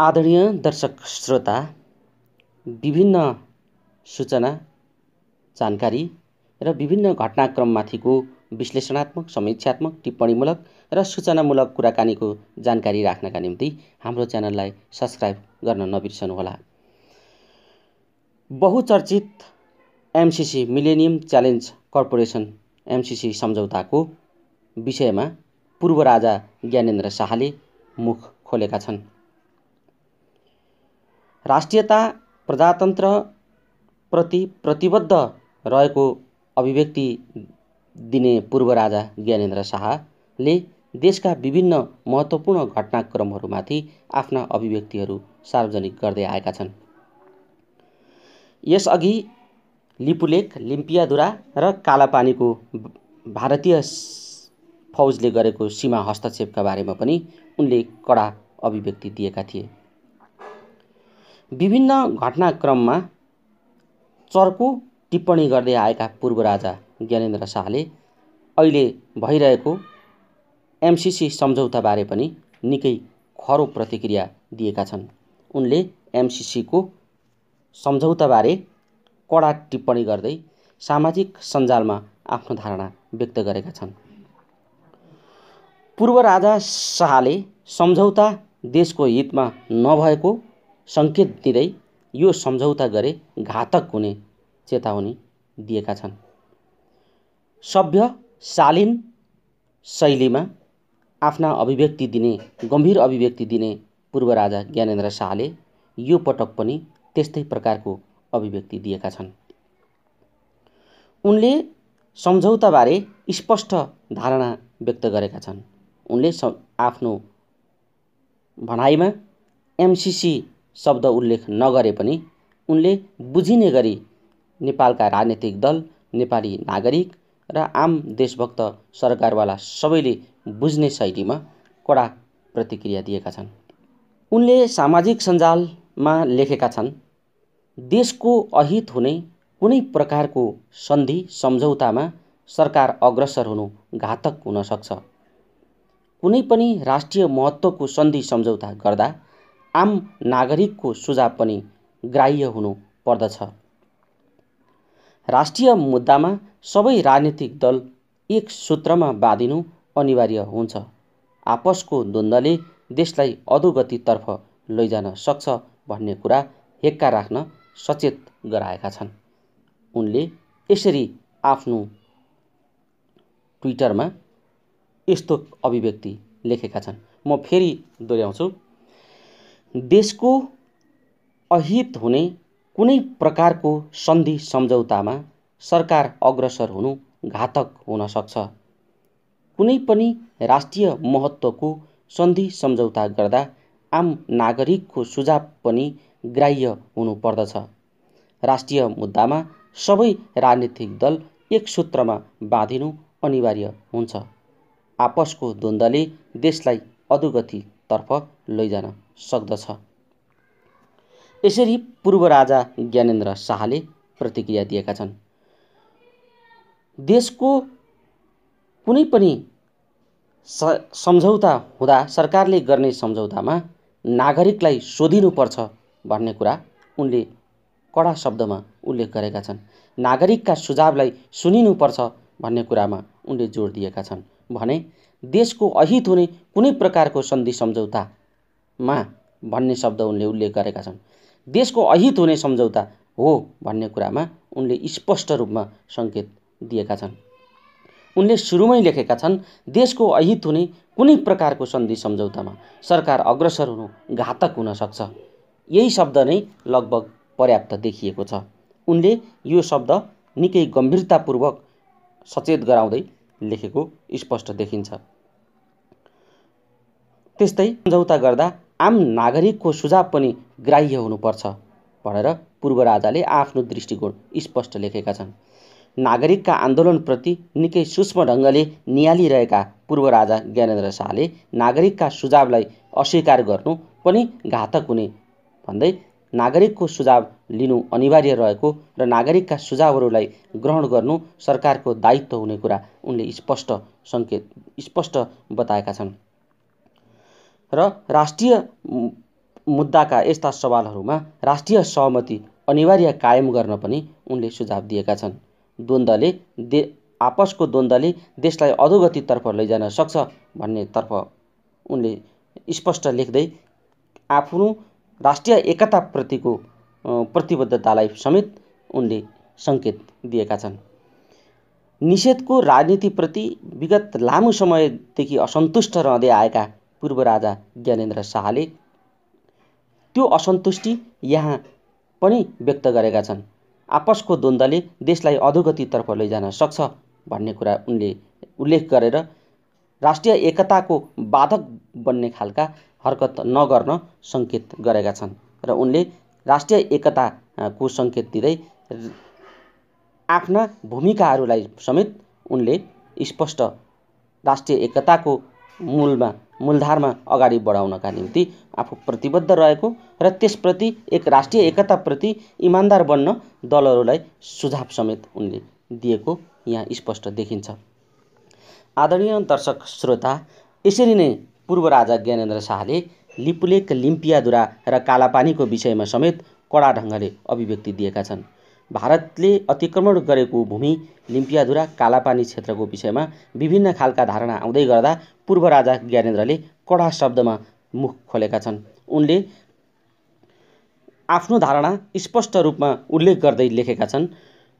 आदरणीय दर्शक श्रोता विभिन्न सूचना जानकारी र विभिन्न घटनाक्रममाथिको विश्लेषणात्मक समीक्षात्मक टिप्पणीमूलक र सूचनामूलक कुराकानीको जानकारी राख्नका निम्ति हाम्रो च्यानललाई सब्सक्राइब गर्न नबिर्सनुहोला बहुचर्चित MCC millennium challenge corporation MCC सम्झौताको विषयमा पूर्व राजा ज्ञानेन्द्र शाहले मुख खोलेका छन् राष्ट्रियता प्रजातन्त्र प्रति प्रतिबद्ध रहेको अभिव्यक्ति दिने पूर्व राजा ज्ञानेन्द्र शाहले देशका विभिन्न महत्त्वपूर्ण घटनाक्रमहरूमाथि आफ्ना अभिव्यक्तिहरू सार्वजनिक गर्दै आएका छन् यसअघि लिपुलेक लिम्पियादुरा र कालापानीको भारतीय फौजले गरेको सीमा हस्तक्षेपका बारेमा पनि उनले कडा अभिव्यक्ति दिएका थिए विभिन्न घटनाक्रममा चर्को टिप्पणी गर्दै आएका पूर्व राजा ज्ञानेन्द्र शाहले अहिले भइरहेको एमसिसी सम्झौताबारे पनि निकै खरो प्रतिक्रिया दिएका छन् उनले एमसिसीको सम्झौताबारे कडा टिप्पणी गर्दै सामाजिक सञ्जालमा आफ्नो धारणा व्यक्त गरेका छन् पूर्व राजा शाहले सम्झौता देशको हितमा नभएको सङ्केत दिँदै यो सम्झौता गरे घातक हुने चेतावनी दिएका छन् सभ्य शालीन शैलीमा आफ्ना अभिव्यक्ति दिने गम्भीर अभिव्यक्ति दिने पूर्व राजा ज्ञानेन्द्र शाहले यो पटक पनि त्यस्तै प्रकारको अभिव्यक्ति दिएका छन् उनले सम्झौताबारे स्पष्ट धारणा व्यक्त गरेका छन् उनले आफ्नो भनाइमा एमसिसी शब्द उल्लेख नगरे पनि उनले बुझिने गरी नेपालका राजनैतिक दल नेपाली नागरिक र आम देशभक्त सरकारवाला सबैले बुझ्ने शैलीमा कडा प्रतिक्रिया दिएका छन् उनले सामाजिक सञ्जालमा लेखेका छन् देशको अहित हुने कुनै प्रकारको सन्धि सम्झौतामा सरकार अग्रसर हुनु घातक हुनसक्छ कुनै पनि राष्ट्रिय महत्त्वको सन्धि सम्झौता गर्दा आम नागरिकको सुझाव पनि ग्राह्य हुनु पर्दछ राष्ट्रिय मुद्दामा सबै राजनीतिक दल एक सूत्रमा बाँधिनु अनिवार्य हुन्छ आपसको द्वन्द्वले देशलाई अधोगतितर्फ लैजान सक्छ भन्ने कुरा हेक्का राख्न सचेत गराएका छन् उनले यसरी आफ्नो ट्विटरमा यस्तो अभिव्यक्ति लेखेका छन् म फेरि दोहोऱ्याउँछु देशको अहित हुने कुनै प्रकारको सन्धि सम्झौतामा सरकार अग्रसर हुनु घातक हुन सक्छ कुनै पनि राष्ट्रिय महत्त्वको सन्धि सम्झौता गर्दा आम नागरिकको सुझाव पनि ग्राह्य हुनुपर्दछ राष्ट्रिय मुद्दामा सबै राजनीतिक दल एक सूत्रमा बाँधिनु अनिवार्य हुन्छ आपसको द्वन्द्वले देशलाई अधोगति तर्फ लैजान सक्दछ यसरी पूर्व राजा ज्ञानेन्द्र शाहले प्रतिक्रिया दिएका छन् देशको कुनै पनि स सम्झौता हुँदा सरकारले गर्ने सम्झौतामा नागरिकलाई सोधिनुपर्छ भन्ने कुरा उनले कडा शब्दमा उल्लेख गरेका छन् नागरिकका सुझावलाई सुनिनुपर्छ भन्ने कुरामा उनले जोड दिएका छन् भने देशको अहित हुने कुनै प्रकारको सन्धि सम्झौतामा भन्ने शब्द उनले उल्लेख गरेका छन् देशको अहित हुने सम्झौता हो भन्ने कुरामा उनले स्पष्ट रूपमा सङ्केत दिएका छन् उनले सुरुमै लेखेका छन् देशको अहित हुने कुनै प्रकारको सन्धि सम्झौतामा सरकार अग्रसर हुनु घातक हुन सक्छ यही शब्द नै लगभग पर्याप्त देखिएको छ उनले यो शब्द निकै गम्भीरतापूर्वक सचेत गराउँदै लेखेको स्पष्ट देखिन्छ त्यस्तै सम्झौता गर्दा आम नागरिकको सुझाव पनि ग्राह्य हुनुपर्छ भनेर पूर्व राजाले आफ्नो दृष्टिकोण स्पष्ट लेखेका छन् नागरिकका आन्दोलनप्रति निकै सूक्ष्म ढङ्गले नियालिरहेका पूर्व राजा ज्ञानेन्द्र शाहले नागरिकका सुझावलाई अस्वीकार गर्नु पनि घातक हुने भन्दै नागरिकको सुझाव लिनु अनिवार्य रहेको र नागरिकका सुझावहरूलाई ग्रहण गर्नु सरकारको दायित्व हुने कुरा उनले स्पष्ट सङ्केत स्पष्ट बताएका छन् र राष्ट्रिय मुद्दाका यस्ता सवालहरूमा राष्ट्रिय सहमति अनिवार्य कायम गर्न पनि उनले सुझाव दिएका छन् द्वन्द्वले दे आपसको द्वन्द्वले देशलाई अधोगतितर्फ लैजान सक्छ भन्नेतर्फ उनले स्पष्ट लेख्दै आफ्नो राष्ट्रिय एकताप्रतिको प्रतिबद्धतालाई समेत उनले सङ्केत दिएका छन् निषेधको राजनीतिप्रति विगत लामो समयदेखि असन्तुष्ट रहँदै आएका पूर्व राजा ज्ञानेन्द्र शाहले त्यो असन्तुष्टि यहाँ पनि व्यक्त गरेका छन् आपसको द्वन्द्वले देशलाई अधोगतितर्फ लैजान सक्छ भन्ने कुरा उनले उल्लेख गरेर राष्ट्रिय एकताको बाधक बन्ने खालका हरकत नगर्न सङ्केत गरेका छन् र उनले राष्ट्रिय एकताको सङ्केत दिँदै आफ्ना भूमिकाहरूलाई समेत उनले स्पष्ट राष्ट्रिय एकताको मूलमा मूलधारमा अगाडि बढाउनका निम्ति आफू प्रतिबद्ध रहेको र त्यसप्रति एक राष्ट्रिय एकताप्रति इमान्दार बन्न दलहरूलाई सुझाव समेत उनले दिएको यहाँ स्पष्ट देखिन्छ आदरणीय दर्शक श्रोता यसरी नै पूर्व राजा ज्ञानेन्द्र शाहले लिपुलेक लिम्पियादुरा र कालापानीको विषयमा समेत कडा ढङ्गले अभिव्यक्ति दिएका छन् भारतले अतिक्रमण गरेको भूमि लिम्पियाधुरा कालापानी क्षेत्रको विषयमा विभिन्न खालका धारणा आउँदै गर्दा पूर्व राजा ज्ञानेन्द्रले कडा शब्दमा मुख खोलेका छन् उनले आफ्नो धारणा स्पष्ट रूपमा उल्लेख गर्दै लेखेका छन्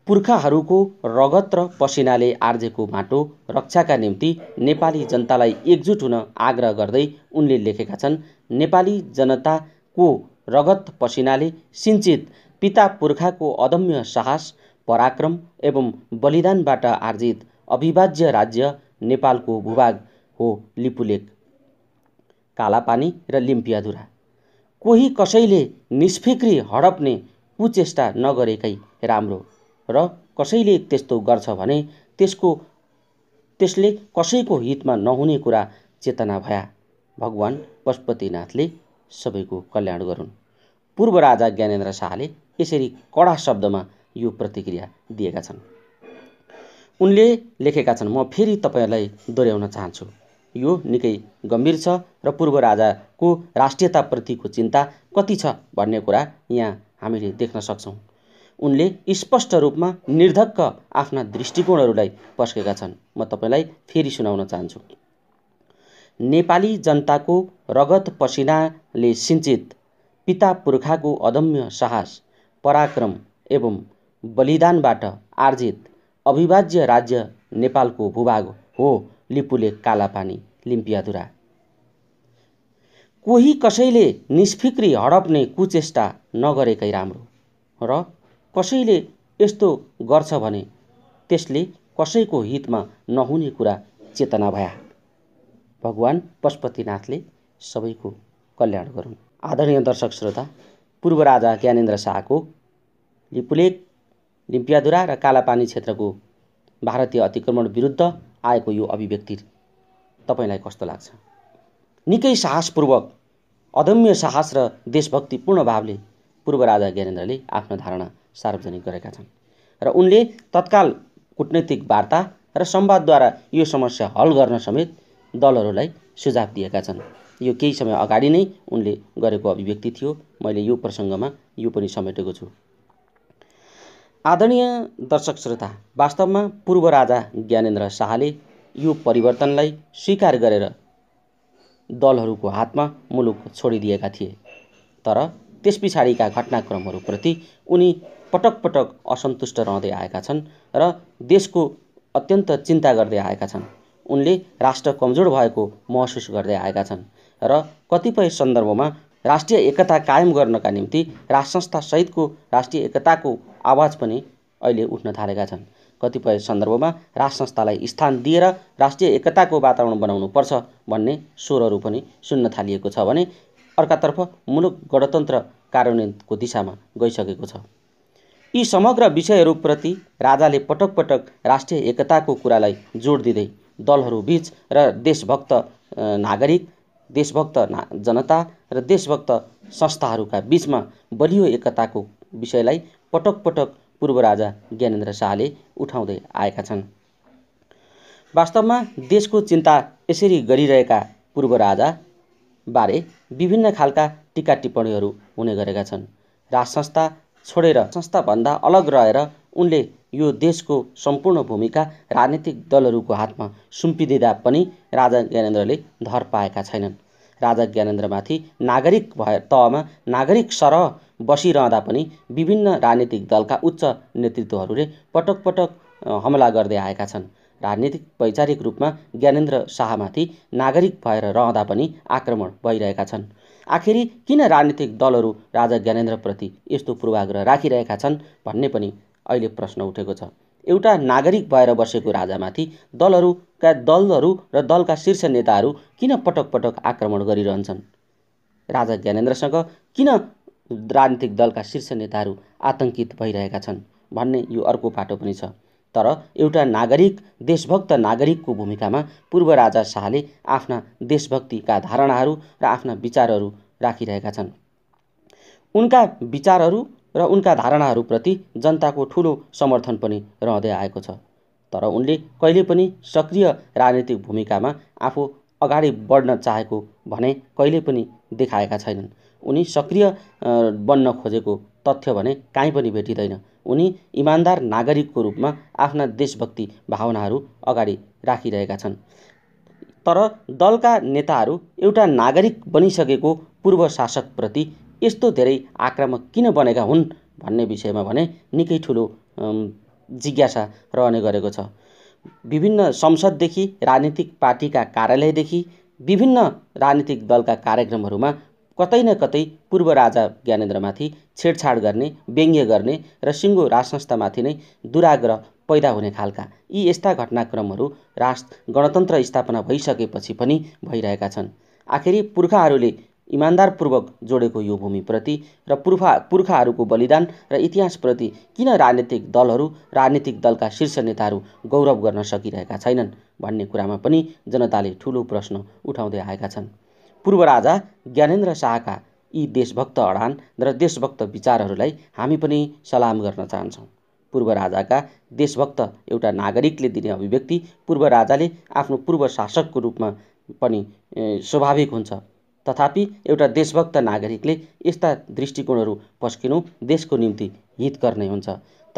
पुर्खाहरूको रगत र पसिनाले आर्जेको माटो रक्षाका निम्ति नेपाली जनतालाई एकजुट हुन आग्रह गर्दै उनले लेखेका छन् नेपाली जनताको रगत पसिनाले सिन्चित पिता पुर्खाको अदम्य साहस पराक्रम एवं बलिदानबाट आर्जित अविभाज्य राज्य नेपालको भूभाग हो लिपुलेक कालापानी र लिम्पियाधुरा कोही कसैले निष्फिक्री हडप्ने कुचेष्टा नगरेकै राम्रो र कसैले त्यस्तो गर्छ भने त्यसको त्यसले कसैको हितमा नहुने कुरा चेतना भया भगवान् पशुपतिनाथले सबैको कल्याण गरून् पूर्व राजा ज्ञानेन्द्र शाहले यसरी कडा शब्दमा यो प्रतिक्रिया दिएका छन् उनले लेखेका छन् म फेरि तपाईँहरूलाई दोहोऱ्याउन चाहन्छु यो निकै गम्भीर छ र पूर्व राजाको राष्ट्रियताप्रतिको चिन्ता कति छ भन्ने कुरा यहाँ हामीले देख्न सक्छौँ उनले स्पष्ट रूपमा निर्धक्क आफ्ना दृष्टिकोणहरूलाई पस्केका छन् म तपाईँलाई फेरि सुनाउन चाहन्छु नेपाली जनताको रगत पसिनाले सिञ्चित पिता पुर्खाको अदम्य साहस पराक्रम एवं बलिदानबाट आर्जित अविभाज्य राज्य नेपालको भूभाग हो लिपुले कालापानी लिम्पियाधुरा कोही कसैले निष्फिक्री हडप्ने कुचेष्टा नगरेकै राम्रो र कसैले यस्तो गर्छ भने त्यसले कसैको हितमा नहुने कुरा चेतना भया भगवान् पशुपतिनाथले सबैको कल्याण गरून् आदरणीय दर्शक श्रोता पूर्व राजा ज्ञानेन्द्र शाहको लिपुलेक लिम्पियादुरा र कालापानी क्षेत्रको भारतीय अतिक्रमण विरुद्ध आएको यो अभिव्यक्ति तपाईँलाई कस्तो लाग्छ निकै साहसपूर्वक अदम्य साहस र देशभक्तिपूर्ण भावले पूर्व राजा ज्ञानेन्द्रले आफ्नो धारणा सार्वजनिक गरेका छन् र उनले तत्काल कुटनैतिक वार्ता र संवादद्वारा यो समस्या हल गर्न समेत दलहरूलाई सुझाव दिएका छन् यो केही समय अगाडि नै उनले गरेको अभिव्यक्ति थियो मैले यो प्रसङ्गमा यो पनि समेटेको छु आदरणीय दर्शक श्रोता वास्तवमा पूर्व राजा ज्ञानेन्द्र शाहले यो परिवर्तनलाई स्वीकार गरेर दलहरूको हातमा मुलुक छोडिदिएका थिए तर त्यस पछाडिका घटनाक्रमहरूप्रति उनी पटक पटक असन्तुष्ट रहँदै आएका छन् र देशको अत्यन्त चिन्ता गर्दै आएका छन् उनले राष्ट्र कमजोर भएको महसुस गर्दै आएका छन् र कतिपय सन्दर्भमा राष्ट्रिय एकता कायम गर्नका निम्ति राज संस्थासहितको राष्ट्रिय एकताको आवाज पनि अहिले उठ्न थालेका छन् कतिपय सन्दर्भमा राज संस्थालाई स्थान दिएर राष्ट्रिय एकताको वातावरण बनाउनुपर्छ भन्ने स्वरहरू पनि सुन्न थालिएको छ भने अर्कातर्फ मुलुक गणतन्त्र कार्यान्वयनको दिशामा गइसकेको छ यी समग्र विषयहरूप्रति राजाले पटक पटक राष्ट्रिय एकताको कुरालाई जोड दिँदै दलहरूबीच र देशभक्त नागरिक देशभक्त ना जनता र देशभक्त संस्थाहरूका बिचमा बलियो एकताको विषयलाई पटक पटक पूर्व राजा ज्ञानेन्द्र शाहले उठाउँदै आएका छन् वास्तवमा देशको चिन्ता यसरी गरिरहेका पूर्व राजा बारे विभिन्न खालका टिका टिप्पणीहरू हुने गरेका छन् राज संस्था छोडेर संस्थाभन्दा अलग रहेर उनले यो देशको सम्पूर्ण भूमिका राजनीतिक दलहरूको हातमा सुम्पिदिँदा पनि राजा ज्ञानेन्द्रले धर पाएका छैनन् राजा ज्ञानेन्द्रमाथि नागरिक भए तहमा नागरिक सरह बसिरहँदा पनि विभिन्न राजनीतिक दलका उच्च नेतृत्वहरूले पटक पटक हमला गर्दै आएका छन् राजनीतिक वैचारिक रूपमा ज्ञानेन्द्र शाहमाथि नागरिक भएर रहँदा पनि आक्रमण भइरहेका छन् आखिरी किन राजनीतिक दलहरू राजा ज्ञानेन्द्रप्रति यस्तो पूर्वाग्रह राखिरहेका छन् भन्ने पनि अहिले प्रश्न उठेको छ एउटा नागरिक भएर बसेको राजामाथि दलहरूका दलहरू र दलका शीर्ष नेताहरू किन पटक पटक आक्रमण गरिरहन्छन् राजा ज्ञानेन्द्रसँग किन राजनीतिक दलका शीर्ष नेताहरू आतङ्कित भइरहेका छन् भन्ने यो अर्को पाटो पनि छ तर एउटा नागरिक देशभक्त नागरिकको भूमिकामा पूर्व राजा शाहले आफ्ना देशभक्तिका धारणाहरू र आफ्ना विचारहरू राखिरहेका छन् उनका विचारहरू र उनका धारणाहरूप्रति जनताको ठुलो समर्थन पनि रहँदै आएको छ तर उनले कहिले पनि सक्रिय राजनीतिक भूमिकामा आफू अगाडि बढ्न चाहेको भने कहिले पनि देखाएका छैनन् उनी सक्रिय बन्न खोजेको तथ्य भने काहीँ पनि भेटिँदैन उनी इमान्दार नागरिकको रूपमा आफ्ना देशभक्ति भावनाहरू अगाडि राखिरहेका छन् तर दलका नेताहरू एउटा नागरिक बनिसकेको पूर्व शासकप्रति यस्तो धेरै आक्रामक किन बनेका हुन् भन्ने विषयमा भने निकै ठुलो जिज्ञासा रहने गरेको छ विभिन्न संसददेखि राजनीतिक पार्टीका कार्यालयदेखि विभिन्न राजनीतिक दलका कार्यक्रमहरूमा कतै न कतै पूर्व राजा ज्ञानेन्द्रमाथि छेडछाड गर्ने व्यङ्ग्य गर्ने र सिङ्गो राज संस्थामाथि नै दुराग्रह पैदा हुने खालका यी यस्ता घटनाक्रमहरू राष्ट्र गणतन्त्र स्थापना भइसकेपछि पनि भइरहेका छन् आखिरी पुर्खाहरूले इमान्दारपूर्वक जोडेको यो भूमिप्रति र पुर्खा पुर्खाहरूको बलिदान र इतिहासप्रति किन राजनीतिक दलहरू राजनीतिक दलका शीर्ष नेताहरू गौरव गर्न सकिरहेका छैनन् भन्ने कुरामा पनि जनताले ठुलो प्रश्न उठाउँदै आएका छन् पूर्व राजा ज्ञानेन्द्र शाहका यी देशभक्त अडान र देशभक्त विचारहरूलाई हामी पनि सलाम गर्न चाहन्छौँ पूर्व राजाका देशभक्त एउटा नागरिकले दिने अभिव्यक्ति पूर्व राजाले आफ्नो पूर्व शासकको रूपमा पनि स्वाभाविक हुन्छ तथापि एउटा देशभक्त नागरिकले यस्ता दृष्टिकोणहरू पस्किनु देशको निम्ति हित गर्ने हुन्छ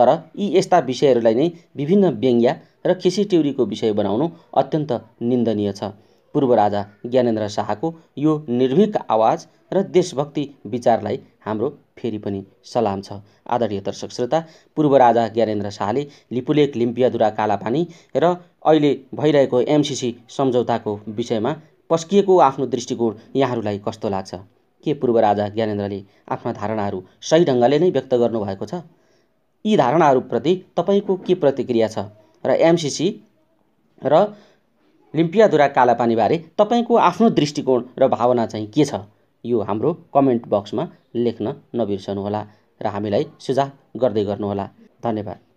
तर यी यस्ता विषयहरूलाई नै विभिन्न व्यङ्ग्या र खिसी टिउरीको विषय बनाउनु अत्यन्त निन्दनीय छ पूर्व राजा ज्ञानेन्द्र शाहको यो निर्भीक आवाज र देशभक्ति विचारलाई हाम्रो फेरि पनि सलाम छ आदरणीय दर्शक श्रोता पूर्व राजा ज्ञानेन्द्र शाहले लिपुलेक लिम्पियादुरा कालापानी र अहिले भइरहेको एमसिसी सम्झौताको विषयमा पस्किएको आफ्नो दृष्टिकोण यहाँहरूलाई कस्तो लाग्छ के पूर्व राजा ज्ञानेन्द्रले आफ्ना धारणाहरू सही ढङ्गले नै व्यक्त गर्नुभएको छ यी धारणाहरूप्रति तपाईँको के प्रतिक्रिया छ र एमसिसी र लिम्पियाधुरा कालापानीबारे तपाईँको आफ्नो दृष्टिकोण र भावना चाहिँ के छ यो हाम्रो कमेन्ट बक्समा लेख्न नबिर्सनुहोला र हामीलाई सुझाव गर्दै गर्नुहोला धन्यवाद